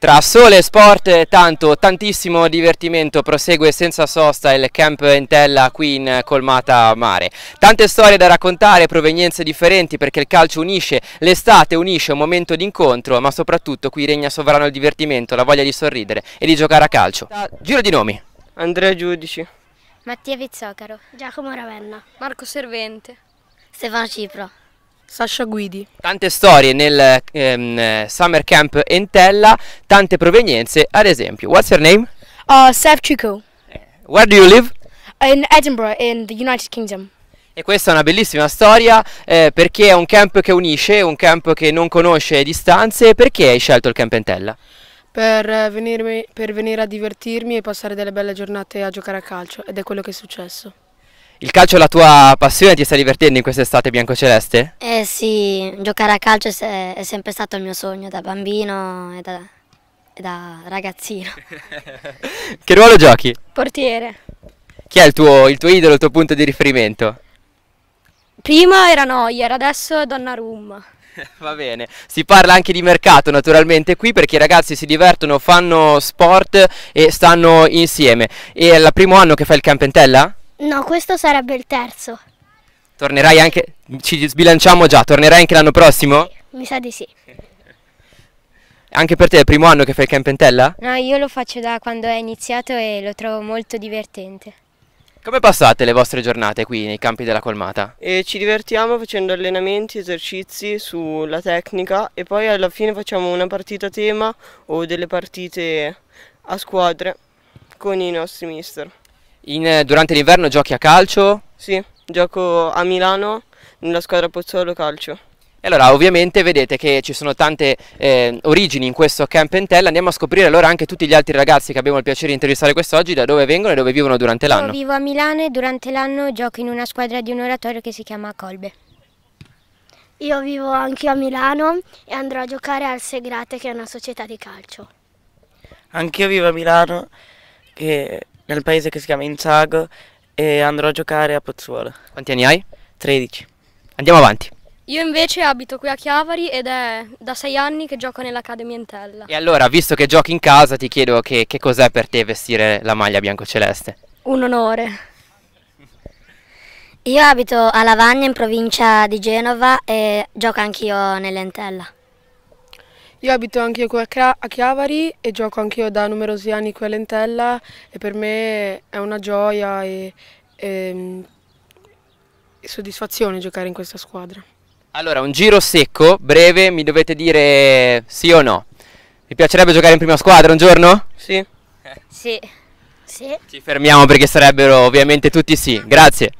Tra sole e sport e tanto, tantissimo divertimento prosegue senza sosta il camp Entella qui in Colmata Mare. Tante storie da raccontare, provenienze differenti perché il calcio unisce, l'estate unisce, un momento d'incontro ma soprattutto qui regna sovrano il divertimento, la voglia di sorridere e di giocare a calcio. Giro di nomi. Andrea Giudici. Mattia Vizzocaro. Giacomo Ravenna. Marco Servente. Stefano Cipro. Sasha Guidi. Tante storie nel ehm, Summer Camp Entella, tante provenienze, ad esempio. What's your name? Uh, Seth Chico. Eh, where do you live? In Edinburgh, in the United Kingdom. E questa è una bellissima storia eh, perché è un camp che unisce, un camp che non conosce distanze. Perché hai scelto il Camp Entella? Per, eh, venirmi, per venire a divertirmi e passare delle belle giornate a giocare a calcio ed è quello che è successo. Il calcio è la tua passione, ti stai divertendo in quest'estate biancoceleste? Eh sì, giocare a calcio è sempre stato il mio sogno da bambino e da, e da ragazzino. che ruolo giochi? Portiere. Chi è il tuo, il tuo idolo, il tuo punto di riferimento? Prima era Neuer, adesso è Donnarumma. Va bene, si parla anche di mercato naturalmente qui perché i ragazzi si divertono, fanno sport e stanno insieme. E è il primo anno che fai il Campentella? No, questo sarebbe il terzo. Tornerai anche, ci sbilanciamo già, tornerai anche l'anno prossimo? Sì, mi sa di sì. Anche per te è il primo anno che fai il campentella? No, io lo faccio da quando è iniziato e lo trovo molto divertente. Come passate le vostre giornate qui nei campi della colmata? E ci divertiamo facendo allenamenti, esercizi sulla tecnica e poi alla fine facciamo una partita a tema o delle partite a squadre con i nostri mister. In, eh, durante l'inverno giochi a calcio? Sì, gioco a Milano nella squadra Pozzolo Calcio. E allora ovviamente vedete che ci sono tante eh, origini in questo Camp Entel, andiamo a scoprire allora anche tutti gli altri ragazzi che abbiamo il piacere di intervistare quest'oggi, da dove vengono e dove vivono durante l'anno. Io vivo a Milano e durante l'anno gioco in una squadra di un oratorio che si chiama Colbe. Io vivo anche a Milano e andrò a giocare al Segrate che è una società di calcio. Anch'io vivo a Milano e nel paese che si chiama Inzago e andrò a giocare a Pozzuolo. Quanti anni hai? 13. Andiamo avanti. Io invece abito qui a Chiavari ed è da sei anni che gioco nell'Accademia Entella. E allora, visto che giochi in casa, ti chiedo che, che cos'è per te vestire la maglia biancoceleste? Un onore. Io abito a Lavagna in provincia di Genova e gioco anch'io nell'Entella. Io abito anche qui a Chiavari e gioco anche io da numerosi anni qui a Lentella e per me è una gioia e, e, ehm, e soddisfazione giocare in questa squadra. Allora, un giro secco, breve, mi dovete dire sì o no. Vi piacerebbe giocare in prima squadra un giorno? Sì. Sì. sì. Ci fermiamo perché sarebbero ovviamente tutti sì. Grazie.